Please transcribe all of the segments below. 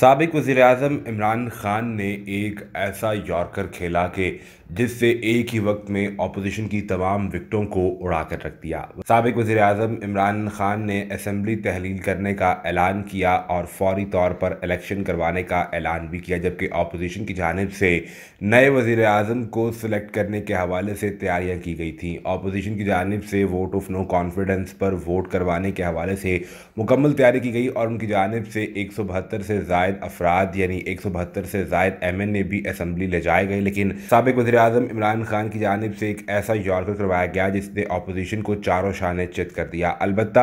सबक वज़ी अजम इमरान ख़ान ने एक ऐसा यॉर्कर खेला कि जिससे एक ही वक्त में अपोजिशन की तमाम विकटों को उड़ा कर रख दिया सबक वजी अजम इमरान खान ने असम्बली तहलील करने का ऐलान किया और फौरी तौर पर इलेक्शन करवाने का ऐलान भी किया जबकि अपोजिशन की जानब से नए वजीर अजम को सिलेक्ट करने के हवाले से तैयारियाँ की गई थी अपोजिशन की जानब से वोट ऑफ नो कॉन्फिडेंस पर वोट करवाने के हवाले से मुकम्मल तैयारी की गई और उनकी जानब से एक सौ बहत्तर से जायद अफराद यानी एक सौ बहत्तर से जायद एम एन ए भी असम्बली ले जाए गए लेकिन सबक वजी आजम इमरान खान की जानब से एक ऐसा यॉर्कर करवाया गया जिसने अपोजिशन को चारों शाने चित कर दिया अलबत्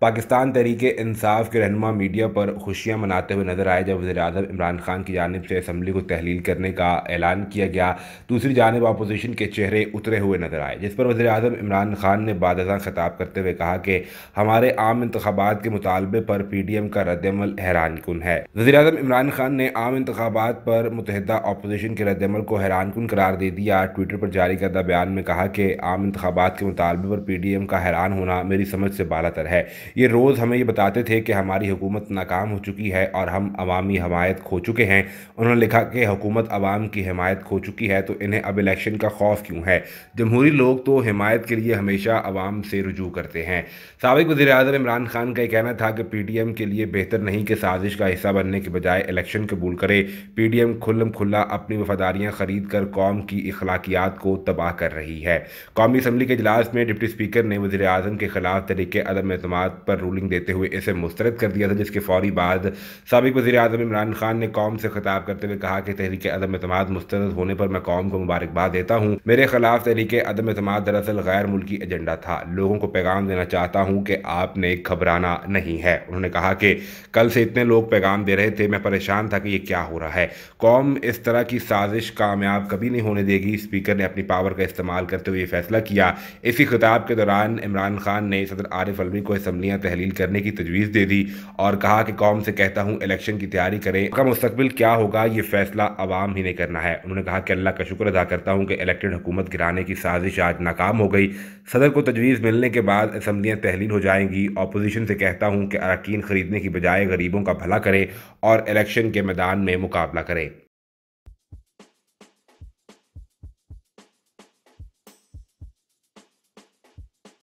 पाकिस्तान तरीक इंसाफ के रहन मीडिया पर खुशियाँ मनाते हुए नजर आए जब वजी अजम इमरान खान की जानब से असम्बली को तहलील करने का ऐलान किया गया दूसरी जानब अपोजिशन के चेहरे उतरे हुए नजर आए जिस पर वजे अजम इमरान खान ने बाद खिताब करते हुए कहा कि हमारे आम इंतबात के मुतालबे पर पी डी एम का रद्दमल हैरान कन है वजी अजम इमरान खान ने आम इंतबात पर मुतहदा अपोजिशन के रद्दमल को हैरान कन करार दे दिया ट्विटर पर जारी करदा बयान में कहा कि आम इंतबात के मुतालबे पर पी डी एम का हैरान होना मेरी समझ से बाला तर है ये रोज़ हमें ये बताते थे कि हमारी हुकूमत नाकाम हो चुकी है और हम अवामी हमायत खो चुके हैं उन्होंने लिखा कि हुकूमत अवाम की हमायत खो चुकी है तो इन्हें अब इलेक्शन का खौफ क्यों है जमहूरी लोग तो हमायत के लिए हमेशा अवाम से रजू करते हैं सबक वजी अजम इमरान खान का यह कहना था कि पी डी एम के लिए बेहतर नहीं कि साजिश का हिस्सा बनने के बजाय इलेक्शन कबूल करे पी डी एम खुल खुला अपनी वफादारियाँ खरीद कर कौम की अखलाकियात को तबाह कर रही है कौमी असम्बली के अजलास में डिप्टी स्पीकर ने वजी अजम के खिलाफ तरीके अदम अतमाद पर रूलिंग देते हुए इसे मुस्तरद कर दिया था जिसके फौरी बाद सबक वजी अजम इमरान खान ने कौम से खिताब करते हुए कहा कि तहरीक अदम अतमाद मुस्तरद होने पर मैं कौम को मुबारकबाद देता हूँ मेरे खिलाफ तहरीक अदम अतमाद दरअसल गैर मुल्की एजेंडा था लोगों को पैगाम देना चाहता हूँ कि आपने घबराना नहीं है उन्होंने कहा कि कल से इतने लोग पैगाम दे रहे थे मैं परेशान था कि यह क्या हो रहा है कौम इस तरह की साजिश कामयाब कभी नहीं होने देगी स्पीकर ने अपनी पावर का इस्तेमाल करते हुए फैसला किया इसी खिताब के दौरान इमरान खान ने सदर आरिफ अलवी को इसम्बली तैयारियां तहलील करने की तजवीज़ दे दी और कहा कि कौम से कहता हूँ इलेक्शन की तैयारी करें का मुस्तबिल क्या होगा ये फैसला आवाम ही ने करना है उन्होंने कहा कि अल्लाह का शुक्र अदा करता हूँ कि इलेक्टेड हुकूमत गिराने की साजिश आज नाकाम हो गई सदर को तजवीज़ मिलने के बाद असम्बलियाँ तहलील हो जाएंगी अपोजिशन से कहता हूँ कि अरकान ख़रीदने की बजाय गरीबों का भला करें और इलेक्शन के मैदान में मुकाबला करें